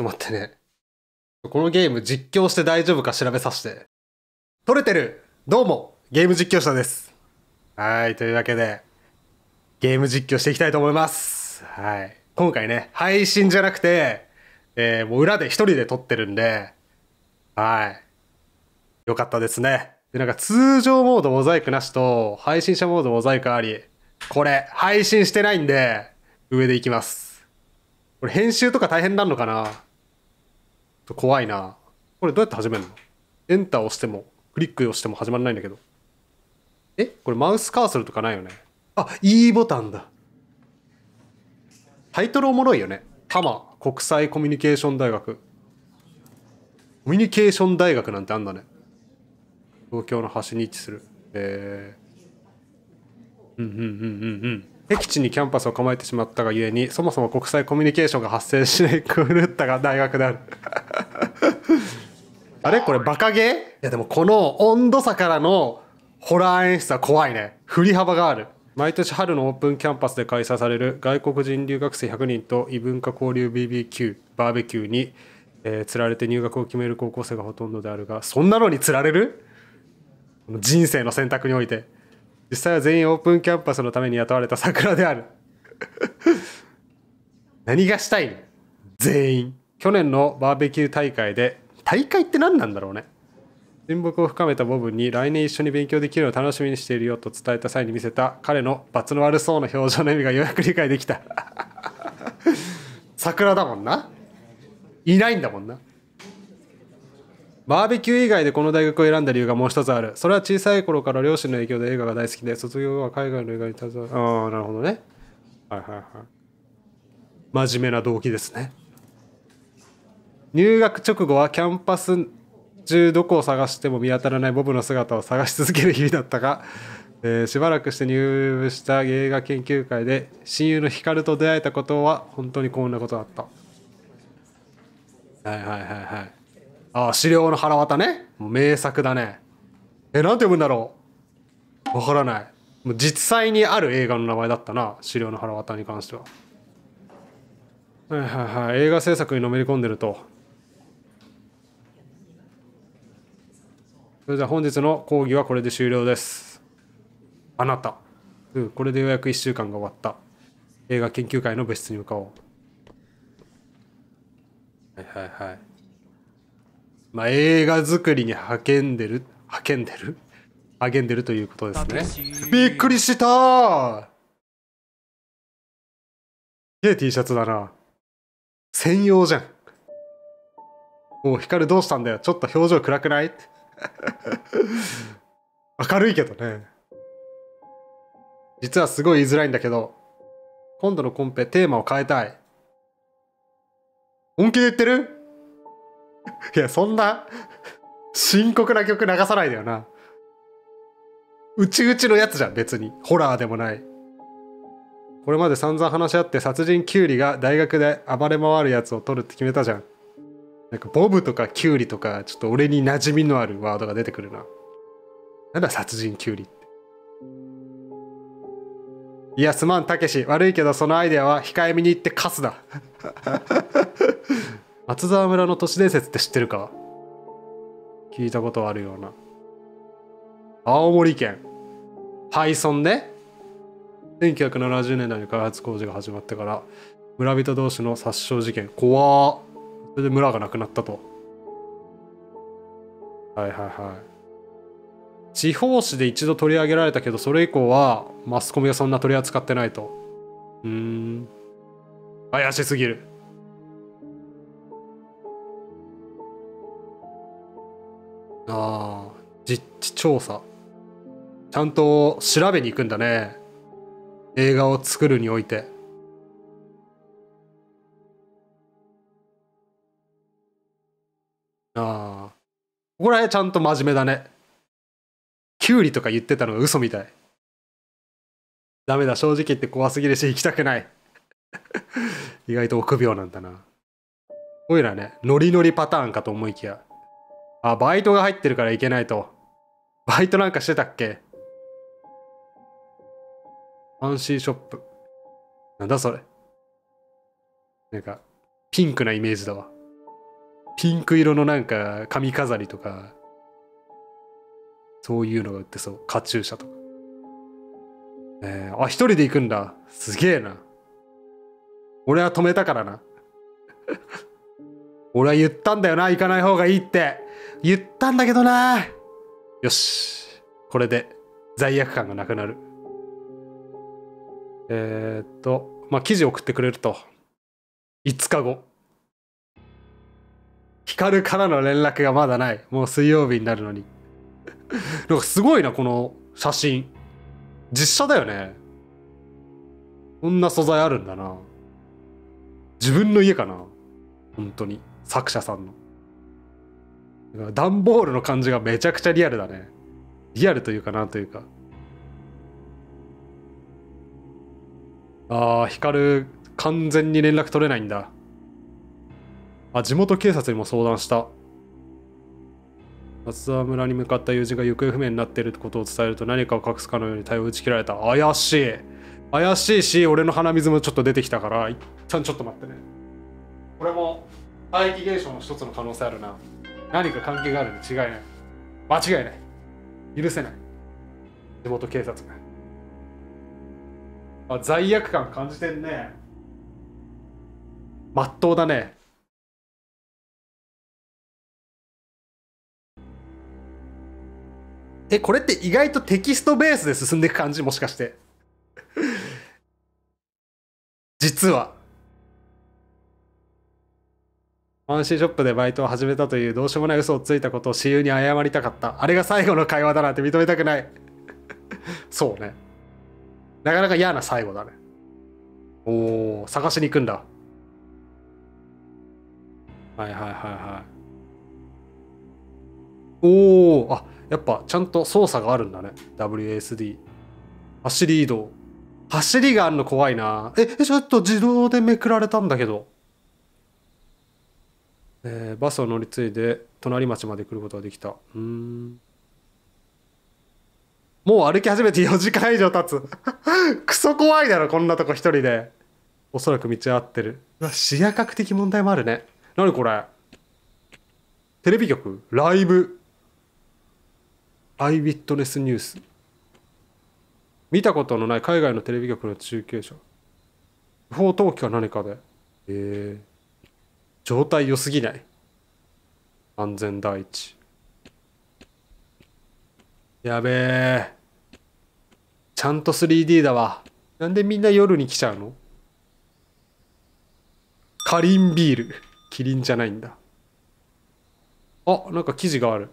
ちょっと待ってね。このゲーム実況して大丈夫か調べさせて。撮れてるどうもゲーム実況者です。はい、というわけで、ゲーム実況していきたいと思います。はい。今回ね、配信じゃなくて、えー、もう裏で一人で撮ってるんで、はい。よかったですね。で、なんか通常モードモザイクなしと、配信者モードモザイクあり、これ、配信してないんで、上でいきます。これ編集とか大変なのかな怖いな。これどうやって始めるのエンター押しても、クリック押しても始まらないんだけど。えこれマウスカーソルとかないよね。あ、E ボタンだ。タイトルおもろいよね。多摩国際コミュニケーション大学。コミュニケーション大学なんてあんだね。東京の端に位置する。えー、うんうんうんうんうん。敵地にキャンパスを構えてしまったがゆえに、そもそも国際コミュニケーションが発生しない狂ったが大学である。あれこれバカゲーいやでもこの温度差からのホラー演出は怖いね振り幅がある毎年春のオープンキャンパスで開催される外国人留学生100人と異文化交流 BBQ バーベキューに、えー、釣られて入学を決める高校生がほとんどであるがそんなのに釣られる人生の選択において実際は全員オープンキャンパスのために雇われた桜である 何がしたい全員去年のバーベキュー大会で大会って何なんだろうね親睦を深めたボブに来年一緒に勉強できるのを楽しみにしているよと伝えた際に見せた彼の罰の悪そうな表情の意味がようやく理解できた桜だもんないないんだもんなバーベキュー以外でこの大学を選んだ理由がもう一つあるそれは小さい頃から両親の影響で映画が大好きで卒業後は海外の映画に携わるああなるほどねはいはいはい真面目な動機ですね入学直後はキャンパス中どこを探しても見当たらないボブの姿を探し続ける日々だったが、えー、しばらくして入部した映画研究会で親友のヒカルと出会えたことは本当に幸運なことだったはいはいはいはいああ資料の腹渡ねもう名作だねえなんて読むんだろうわからないもう実際にある映画の名前だったな資料の腹渡に関してははいはいはい映画制作にのめり込んでるとそれでは本日の講義はこれで終了です。あなた。うん、これでようやく1週間が終わった。映画研究会の部室に向かおう。はいはいはい。まあ、映画作りに励んでる、励んでる励んでるということですね。びっくりしたすげえ T シャツだな。専用じゃん。もう光どうしたんだよ。ちょっと表情暗くない 明るいけどね。実はすごい言いづらいんだけど、今度のコンペテーマを変えたい。本気で言ってる いや、そんな 深刻な曲流さないだよな。うちうちのやつじゃん、別に。ホラーでもない。これまで散々話し合って殺人キュウリが大学で暴れ回るやつを取るって決めたじゃん。なんかボブとかキュウリとかちょっと俺に馴染みのあるワードが出てくるな。なんだ殺人キュウリって。いやすまんたけし悪いけどそのアイデアは控えめに言ってカスだ。松沢村の都市伝説って知ってるか聞いたことあるような。青森県廃村で1970年代に開発工事が始まってから村人同士の殺傷事件怖っそれで村がなくなったとはいはいはい地方紙で一度取り上げられたけどそれ以降はマスコミはそんな取り扱ってないとうん怪しすぎるああ実地調査ちゃんと調べに行くんだね映画を作るにおいて。ああ。ここら辺ちゃんと真面目だね。キュウリとか言ってたのが嘘みたい。ダメだ、正直言って怖すぎるし、行きたくない。意外と臆病なんだな。おいらね、ノリノリパターンかと思いきや。あ、バイトが入ってるから行けないと。バイトなんかしてたっけファンシーショップ。なんだそれ。なんか、ピンクなイメージだわ。ピンク色のなんか髪飾りとかそういうのが売ってそうカチューシャとかえー、あ一人で行くんだすげえな俺は止めたからな 俺は言ったんだよな行かない方がいいって言ったんだけどなよしこれで罪悪感がなくなるえー、っとまあ記事送ってくれると5日後ヒカルからの連絡がまだない。もう水曜日になるのに。なんかすごいな、この写真。実写だよね。こんな素材あるんだな。自分の家かな。本当に。作者さんの。段ボールの感じがめちゃくちゃリアルだね。リアルというかなというか。ああ、ヒカル、完全に連絡取れないんだ。あ、地元警察にも相談した。松沢村に向かった友人が行方不明になっていることを伝えると何かを隠すかのように対応打ち切られた。怪しい怪しいし、俺の鼻水もちょっと出てきたから、一旦ちょっと待ってね。これも怪奇現象の一つの可能性あるな。何か関係があるに違いない。間違いない。許せない。地元警察が。あ、罪悪感感じてんね。まっとうだね。え、これって意外とテキストベースで進んでいく感じもしかして。実は。ファンシーショップでバイトを始めたというどうしようもない嘘をついたことを親友に謝りたかった。あれが最後の会話だなんて認めたくない。そうね。なかなか嫌な最後だね。おお、探しに行くんだ。はいはいはいはい。おお、あやっぱちゃんと操作があるんだね WASD 走り移動走りがあるの怖いなえちょっと自動でめくられたんだけどえー、バスを乗り継いで隣町まで来ることができたうんもう歩き始めて4時間以上経つ クソ怖いだろこんなとこ一人でおそらく道合ってる視野角的問題もあるね何これテレビ局ライブアイウィットネスニュース見たことのない海外のテレビ局の中継車不法投棄か何かでえー、状態良すぎない安全第一やべえちゃんと 3D だわなんでみんな夜に来ちゃうのカリンビールキリンじゃないんだあなんか記事がある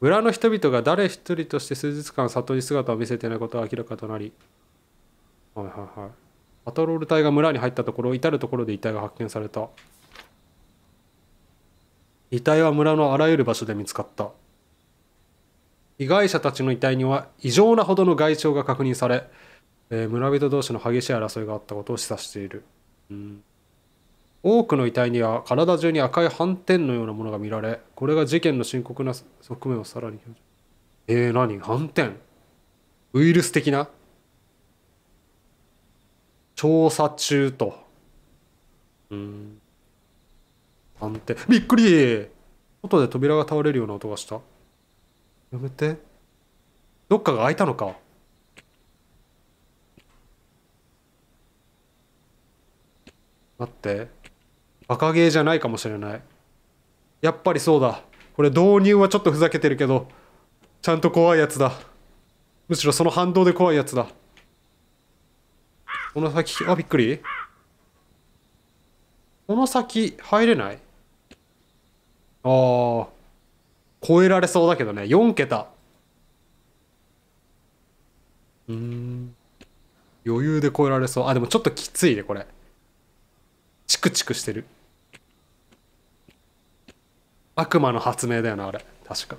村の人々が誰一人として数日間里に姿を見せていないことが明らかとなり、はいはいはい、パトロール隊が村に入ったところ至る所で遺体が発見された遺体は村のあらゆる場所で見つかった被害者たちの遺体には異常なほどの外傷が確認され、えー、村人同士の激しい争いがあったことを示唆している、うん多くの遺体には体中に赤い斑点のようなものが見られこれが事件の深刻な側面をさらにえー何、何斑点ウイルス的な調査中とうん斑点びっくり外で扉が倒れるような音がしたやめてどっかが開いたのか待って赤ゲーじゃないかもしれないやっぱりそうだこれ導入はちょっとふざけてるけどちゃんと怖いやつだむしろその反動で怖いやつだこの先あびっくりこの先入れないあー超えられそうだけどね4桁うん余裕で超えられそうあでもちょっときついねこれチクチクしてる悪魔の発明だよなあれ確か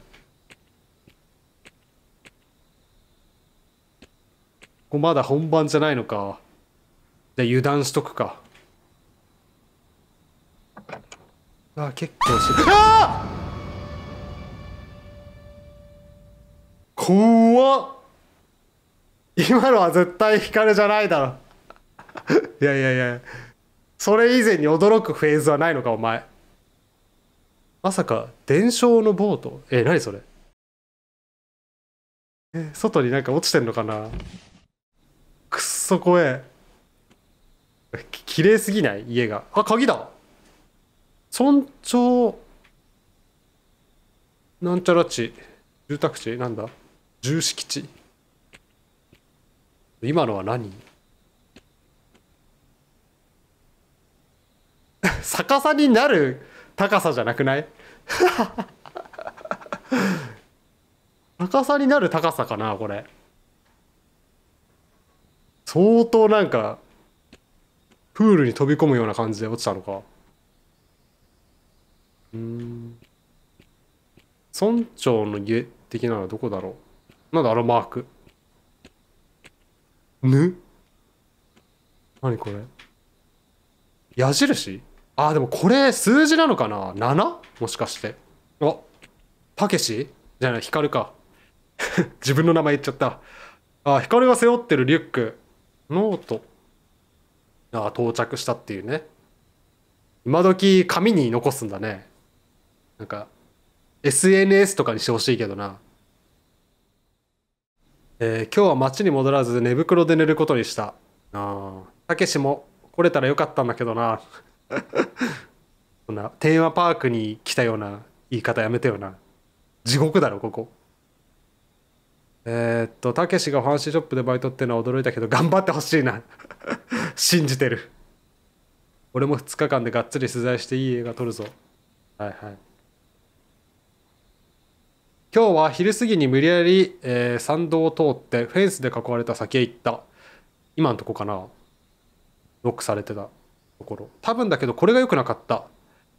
こまだ本番じゃないのかじゃ油断しとくかあ結構しあ怖っ今のは絶対ルじゃないだろ いやいやいやそれ以前に驚くフェーズはないのかお前まさか伝承のボートえ何それえ外になんか落ちてんのかなくっそこへ綺麗すぎない家があ鍵だ村長なんちゃら地住宅地なんだ住敷地今のは何 逆さになる高さじゃなくない高 さになる高さかなこれ相当なんかプールに飛び込むような感じで落ちたのかうん村長の家的なのはどこだろうなんだあのマークぬ何これ矢印ああ、でもこれ数字なのかな 7? もしかしてあたけしじゃない光か 自分の名前言っちゃったあルが背負ってるリュックノートあ到着したっていうね今時紙に残すんだねなんか SNS とかにしてほしいけどなえー、今日は街に戻らず寝袋で寝ることにしたあたけしも来れたらよかったんだけどなそ んなテーマパークに来たような言い方やめてよな地獄だろここえー、っとたけしがファンシーショップでバイトってのは驚いたけど頑張ってほしいな 信じてる俺も2日間でがっつり取材していい映画撮るぞはいはい今日は昼過ぎに無理やり、えー、参道を通ってフェンスで囲われた先へ行った今んとこかなロックされてたところ多分だけどこれが良くなかった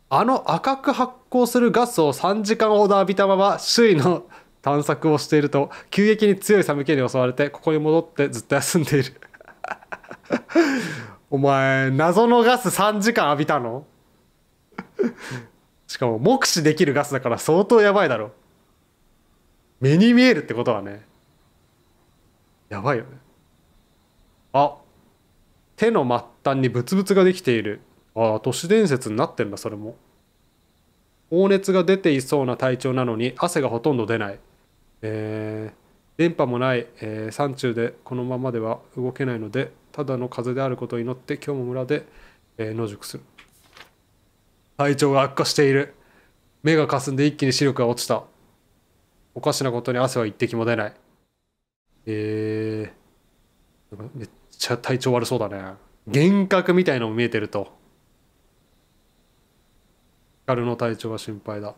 あの赤く発光するガスを3時間ほど浴びたまま周囲の探索をしていると急激に強い寒気に襲われてここに戻ってずっと休んでいる お前謎のガス3時間浴びたのしかも目視できるガスだから相当やばいだろ目に見えるってことはねやばいよねあ手のマ端にブツブツができている。ああ、都市伝説になってんだ、それも。高熱が出ていそうな体調なのに汗がほとんど出ない。えー、電波もない、えー、山中でこのままでは動けないので、ただの風であることを祈って今日も村で、えー、野宿する。体調が悪化している。目がかすんで一気に視力が落ちた。おかしなことに汗は一滴も出ない。えー、めっちゃ体調悪そうだね。幻覚みたいのも見えてると光の体調が心配だ、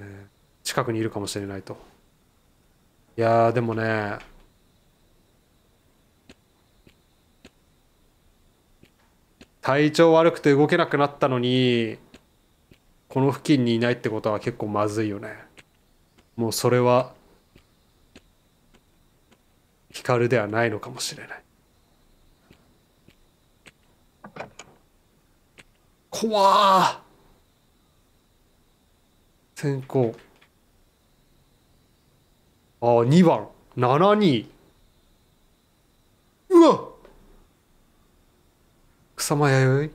えー、近くにいるかもしれないといやでもね体調悪くて動けなくなったのにこの付近にいないってことは結構まずいよねもうそれは光ではないのかもしれない怖先行ああ2番72うわ草間弥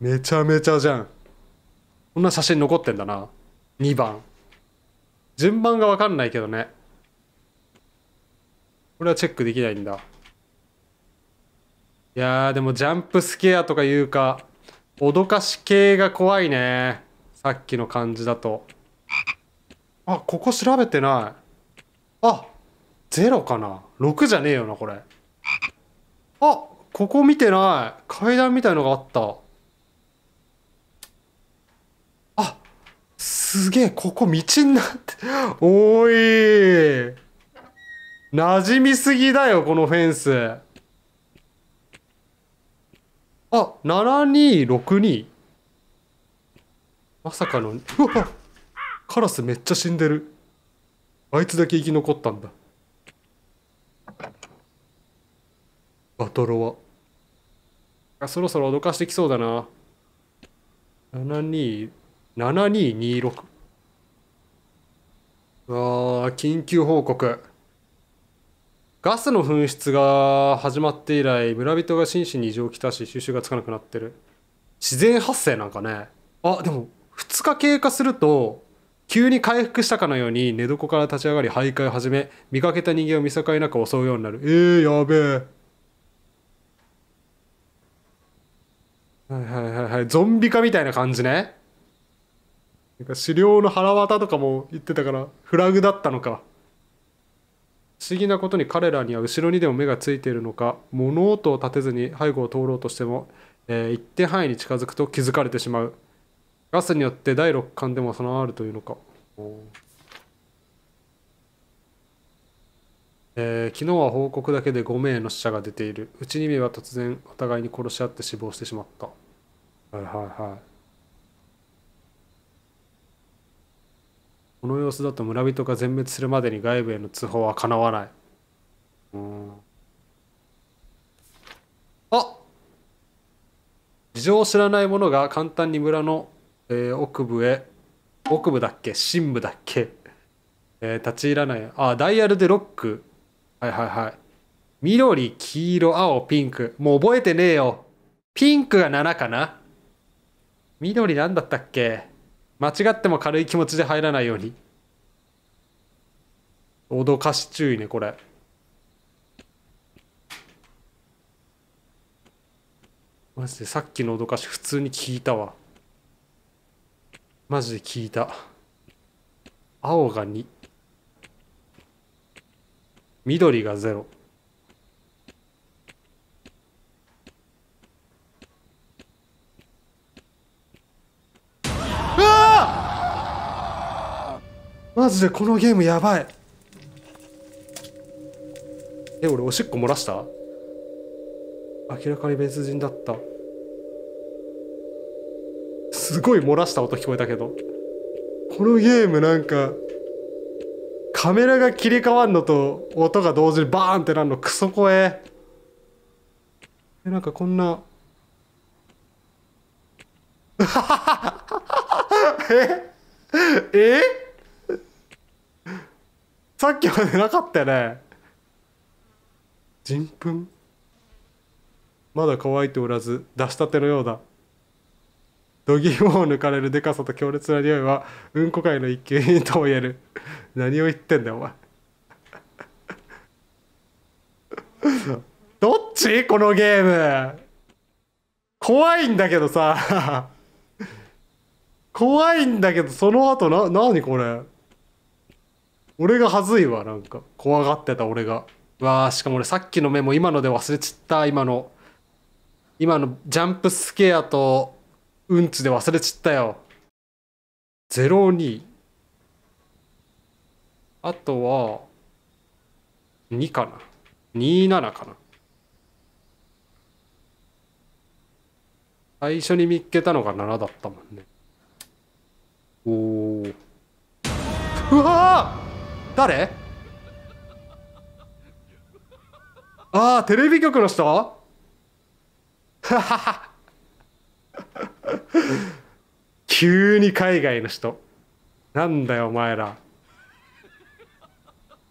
生めちゃめちゃじゃんこんな写真残ってんだな2番順番が分かんないけどねこれはチェックできないんだいやでもジャンプスケアとかいうか脅かし系が怖いねさっきの感じだとあここ調べてないあゼロかな6じゃねえよなこれあここ見てない階段みたいのがあったあすげえここ道になっておい馴染みすぎだよこのフェンスあ、7262。まさかの、うわカラスめっちゃ死んでる。あいつだけ生き残ったんだ。バトロワ。そろそろ脅かしてきそうだな。72、7226。ああ、緊急報告。ガスの噴出が始まって以来村人が心身に異常をきたし収集がつかなくなってる自然発生なんかねあでも2日経過すると急に回復したかのように寝床から立ち上がり徘徊を始め見かけた人間を見境なく襲うようになるえー、やべえはいはいはいはいゾンビ化みたいな感じねなんか狩猟の腹渡とかも言ってたからフラグだったのか不思議なことに彼らには後ろにでも目がついているのか物音を立てずに背後を通ろうとしても、えー、一定範囲に近づくと気づかれてしまうガスによって第六感でも備わるというのか、えー、昨日は報告だけで5名の死者が出ているうち2名は突然お互いに殺し合って死亡してしまったはいはいはいこの様子だと村人が全滅するまでに外部への通報はかなわない。うん。あ事情を知らない者が簡単に村の、えー、奥部へ、奥部だっけ深部だっけ、えー、立ち入らない。あ、ダイヤルでロック。はいはいはい。緑、黄色、青、ピンク。もう覚えてねえよ。ピンクが7かな緑なんだったっけ間違っても軽い気持ちで入らないように脅かし注意ねこれマジでさっきの脅かし普通に聞いたわマジで聞いた青が2緑が0マジでこのゲームやばいえ俺おしっこ漏らした明らかに別人だったすごい漏らした音聞こえたけどこのゲームなんかカメラが切り替わんのと音が同時にバーンってなるのクソ怖ええなんかこんな ええさっきまでなかったよね。人糞まだ乾いておらず、出したてのようだ。度肝を抜かれるでかさと強烈な匂いは、うんこ界の一級品とも言える。何を言ってんだよ、お前。どっちこのゲーム。怖いんだけどさ。怖いんだけど、その後な、なにこれ。俺が恥ずいわなんか怖がってた俺がわあしかも俺さっきのメモ今ので忘れちった今の今のジャンプスケアとうんちで忘れちったよ02あとは2かな27かな最初に見っけたのが7だったもんねおおうわ誰 ああ、テレビ局の人ははは。急に海外の人。なんだよ、お前ら。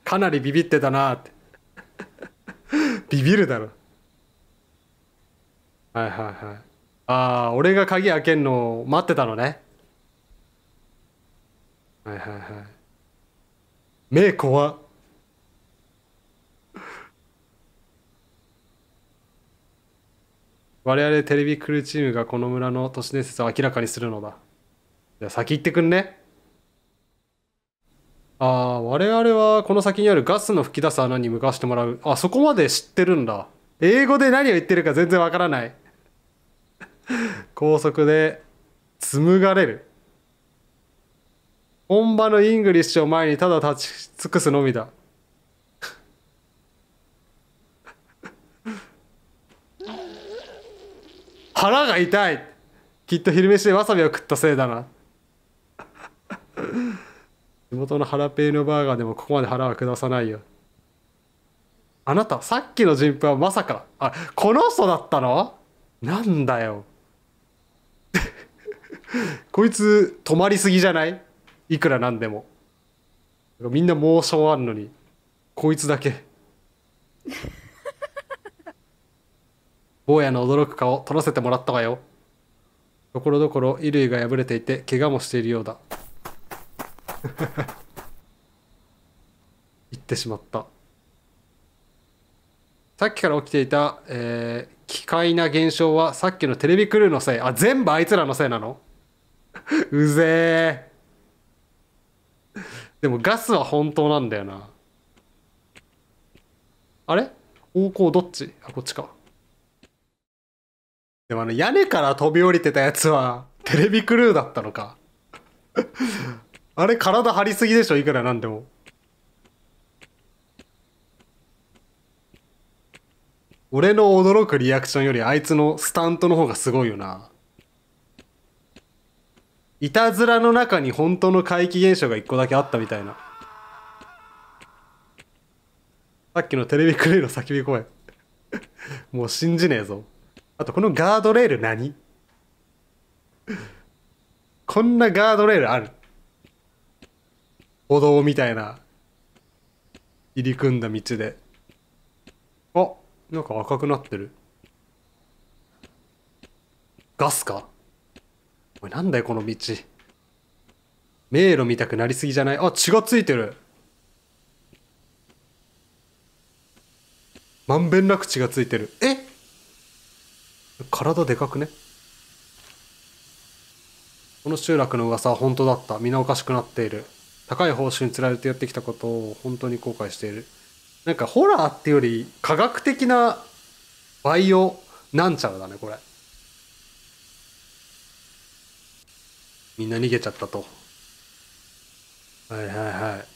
かなりビビってたなって。ビビるだろ。はいはいはい。ああ、俺が鍵開けんのを待ってたのね。はいはいはい。目怖っ我々テレビクルーチームがこの村の都市伝説を明らかにするのだ。じゃあ先行ってくんね。ああ、我々はこの先にあるガスの吹き出す穴に向かわせてもらう。あ、そこまで知ってるんだ。英語で何を言ってるか全然わからない。高速で紡がれる。本場のイングリッシュを前にただ立ち尽くすのみだ腹が痛いきっと昼飯でわさびを食ったせいだな地元のハラペーニバーガーでもここまで腹は下さないよあなたさっきの人夫はまさかあこの人だったのなんだよ こいつ止まりすぎじゃないいくらなんでもみんな妄想あんのにこいつだけ 坊やの驚く顔撮らせてもらったわよところどころ衣類が破れていて怪我もしているようだ 行ってしまったさっきから起きていた、えー、奇怪な現象はさっきのテレビクルーのせいあ全部あいつらのせいなの うぜえ でもガスは本当なんだよなあれ方向どっちあこっちかでもあの屋根から飛び降りてたやつはテレビクルーだったのかあれ体張りすぎでしょいくらなんでも俺の驚くリアクションよりあいつのスタントの方がすごいよないたずらの中に本当の怪奇現象が一個だけあったみたいなさっきのテレビクレイの叫び声もう信じねえぞあとこのガードレール何こんなガードレールある歩道みたいな入り組んだ道であなんか赤くなってるガスかおいなんだよこの道迷路見たくなりすぎじゃないあ血がついてるまんべんなく血がついてるえ体でかくねこの集落の噂は本当だった皆おかしくなっている高い報酬につられてやってきたことを本当に後悔しているなんかホラーっていうより科学的なバイオなんちゃらだねこれみんな逃げちゃったと。はいはいはい。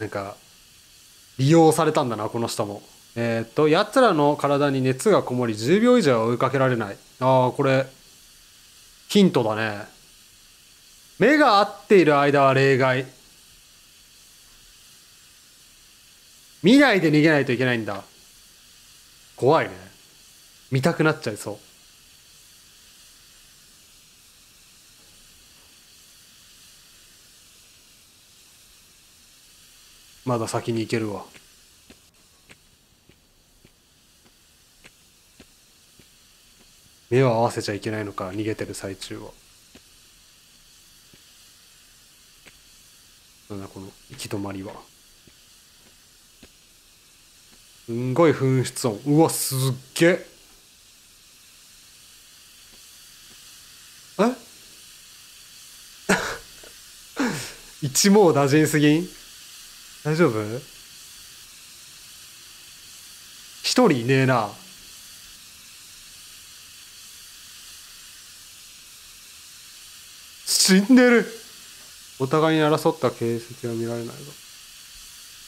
なんか、利用されたんだな、この人も。えっ、と、と、奴らの体に熱がこもり、10秒以上は追いかけられない。ああ、これ、ヒントだね。目が合っている間は例外。見ないで逃げないといけないんだ。怖いね。見たくなっちゃいそう。まだ先に行けるわ目を合わせちゃいけないのか逃げてる最中はなんだこの行き止まりはすんごい噴出音うわすっげええ 一網打尽すぎん大丈夫一人いねえな。死んでるお互いに争った形跡は見られないが。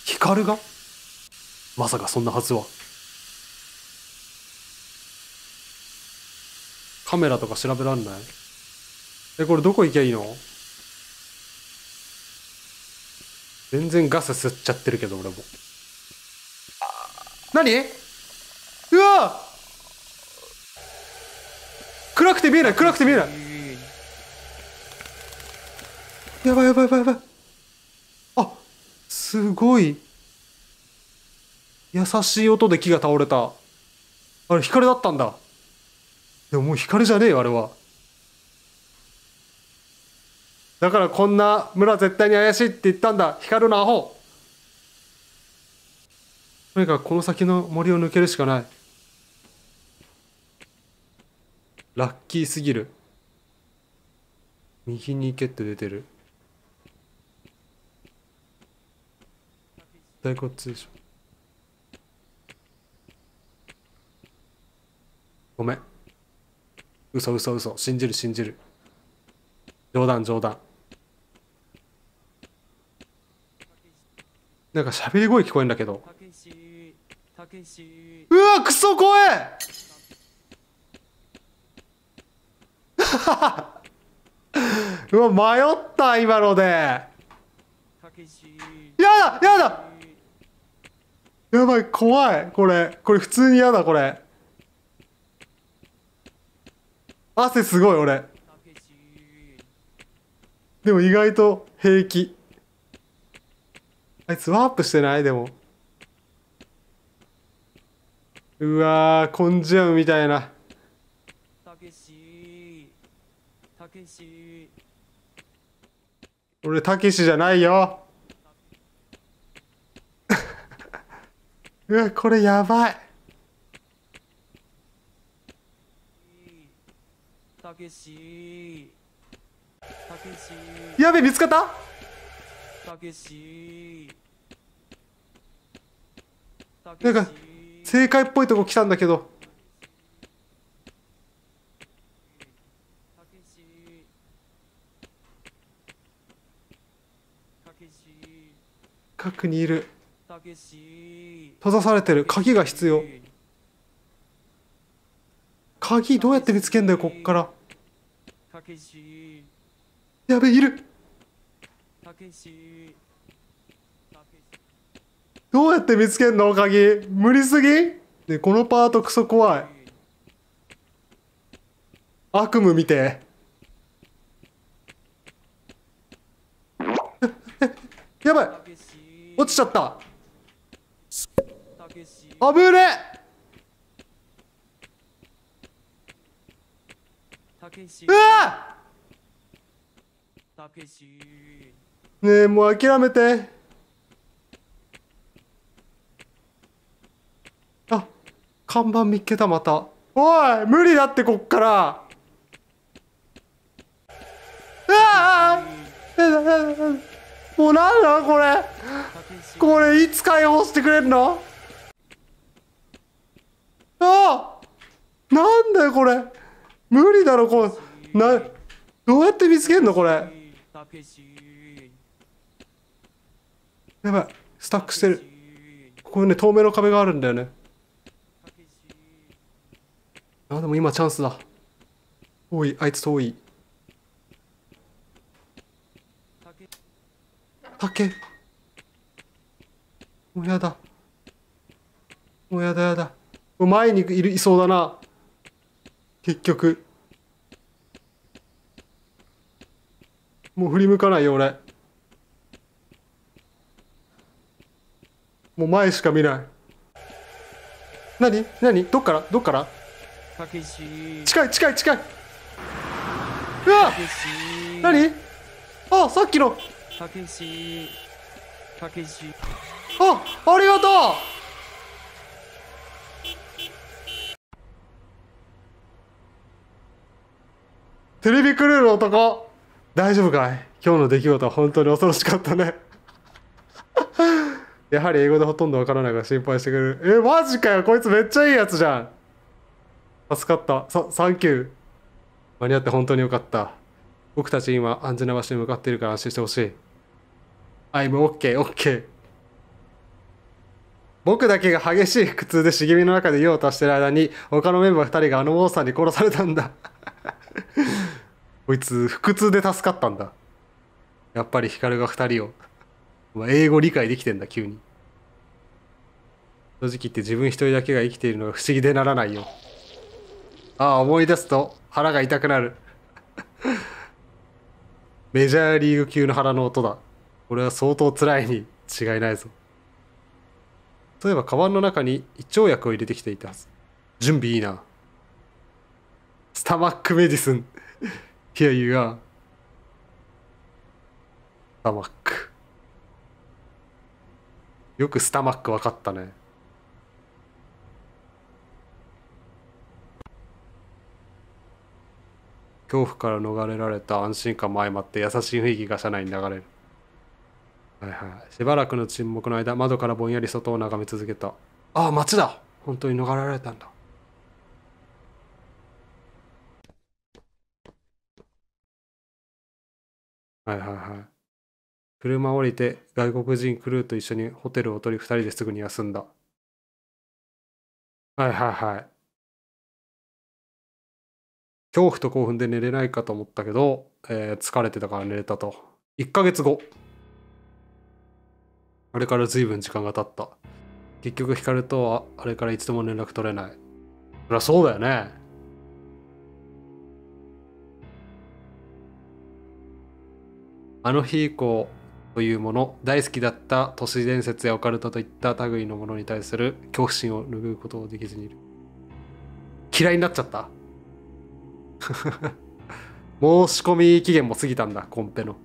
光がまさかそんなはずは。カメラとか調べらんないえ、これどこ行きゃいいの全然ガス吸っちゃってるけど、俺も。何うわ暗くて見えない暗くて見えないやばいやばいやばいやばいあすごい優しい音で木が倒れたあれ光だったんだでももう光じゃねえよあれはだからこんな村絶対に怪しいって言ったんだ光のアホとにかくこの先の森を抜けるしかないラッキーすぎる右に行けって出てる絶対こっちでしょごめん嘘嘘嘘信じる信じる冗談冗談なんか喋り声聞こえんだけどうわクソ怖え うわ迷った今のでやだやだやばい怖いこれこれ普通にやだこれ汗すごい俺でも意外と平気あいつワープしてないでも。うわー、根うみたいな。たけしたけし俺、たけしじゃないよ。うわ、これやばい。たけしたけしやべ、見つかったたけしなんか、正解っぽいとこ来たんだけど。近くにいる。閉ざされてる。鍵が必要。鍵どうやって見つけんだよ、こっから。やべ、いる。どうやって見つけんの鍵無理すぎで、このパートクソ怖い。悪夢見て。やばい落ちちゃったあぶれうわねえもう諦めて。看板見っけたまたおい無理だってこっからああもうなんだこれこれいつ解放してくれるのああなんだよこれ無理だろこれなどうやって見つけんのこれやばいスタックしてるここにね透明の壁があるんだよねあ、でも今チャンスだ。遠い、あいつ遠い。竹。もうやだ。もうやだやだ。前にいるいそうだな。結局。もう振り向かないよ、俺。もう前しか見ない。何何どっからどっからたけし近い近い近いうわ何あさっきのたけしたけしあありがとうテレビクルーの男大丈夫かい今日の出来事は本当に恐ろしかったねやはり英語でほとんどわからないから心配してくれるえマジかよこいつめっちゃいいやつじゃん助かったさサンキュー間に合って本当によかった僕たち今安全な場所に向かっているから安心してほしいイムオッケーオッケー僕だけが激しい苦痛で茂みの中で用を足してる間に他のメンバー2人があの王さんに殺されたんだ こいつ腹痛で助かったんだやっぱり光が2人を英語理解できてんだ急に正直言って自分1人だけが生きているのが不思議でならないよああ、思い出すと腹が痛くなる メジャーリーグ級の腹の音だ。俺は相当辛いに違いないぞ。そういえば、カバンの中に胃腸薬を入れてきていたはず。準備いいな。スタマックメディスン。Here you are. スタマック。よくスタマック分かったね。恐怖から逃れられた安心感も相まって優しい雰囲気が車内に流れる。はいはい。しばらくの沈黙の間、窓からぼんやり外を眺め続けた。ああ、街だ本当に逃れられたんだ。はいはいはい。車降りて外国人クルーと一緒にホテルを取り2人ですぐに休んだ。はいはいはい。恐怖と興奮で寝れないかと思ったけど、えー、疲れてたから寝れたと。1ヶ月後。あれから随分時間が経った。結局ヒカルとはあれからいつでも連絡取れない。そりゃそうだよね。あの日以降というもの、大好きだった都市伝説やオカルトといった類のものに対する恐怖心を拭うことをできずにいる。嫌いになっちゃった申し込み期限も過ぎたんだ、コンペの。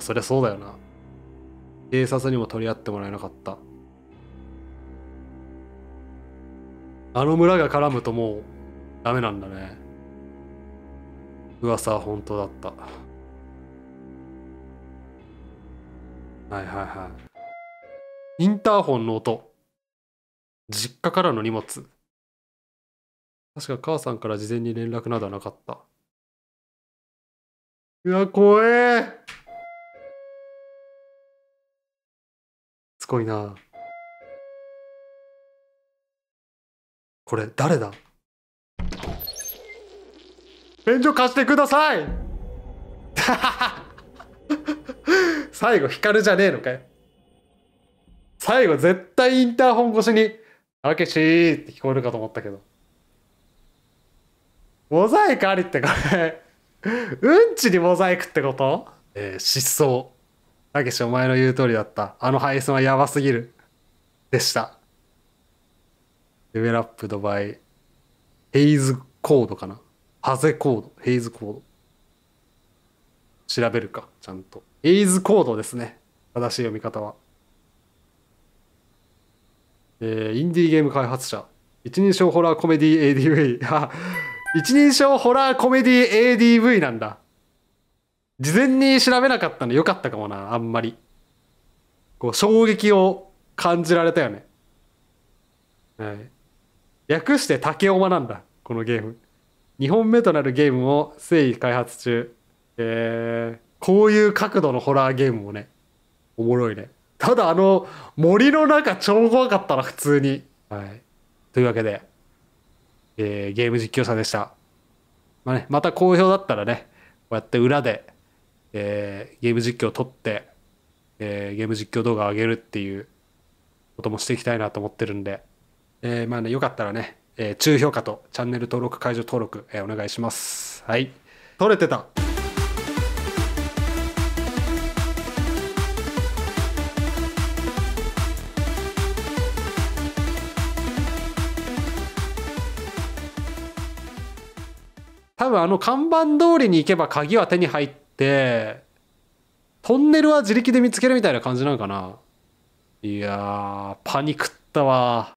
そりゃそうだよな。警察にも取り合ってもらえなかった。あの村が絡むともうダメなんだね。噂は本当だった。はいはいはい。インターホンの音。実家からの荷物。確か母さんから事前に連絡などはなかった。うわ、怖えすごいなこれ、誰だ便所貸してください 最後、光じゃねえのかい最後、絶対インターホン越しに、たけしーって聞こえるかと思ったけど。モザイクありってこれうんちにモザイクってことえー、失踪。たけし、お前の言う通りだった。あの配線はやばすぎる。でした。デベラップドバイ、ヘイズコードかな。ハゼコード、ヘイズコード。調べるか、ちゃんと。ヘイズコードですね。正しい読み方は。えー、インディーゲーム開発者。一人称ホラーコメディ ADV。一人称ホラーコメディ ADV なんだ。事前に調べなかったのよかったかもな、あんまり。こう、衝撃を感じられたよね。はい。略して竹馬なんだ、このゲーム。2本目となるゲームを誠意開発中。えー、こういう角度のホラーゲームもね、おもろいね。ただあの、森の中超怖かったな、普通に。はい。というわけで。えー、ゲーム実況者でした。まあね、また好評だったらね、こうやって裏で、えー、ゲーム実況を撮って、えー、ゲーム実況動画を上げるっていうこともしていきたいなと思ってるんで、えー、まあね、よかったらね、えー、中評価とチャンネル登録、解除登録、えー、お願いします。はい。撮れてた分あの看板通りに行けば鍵は手に入ってトンネルは自力で見つけるみたいな感じなんかないやパニクったわ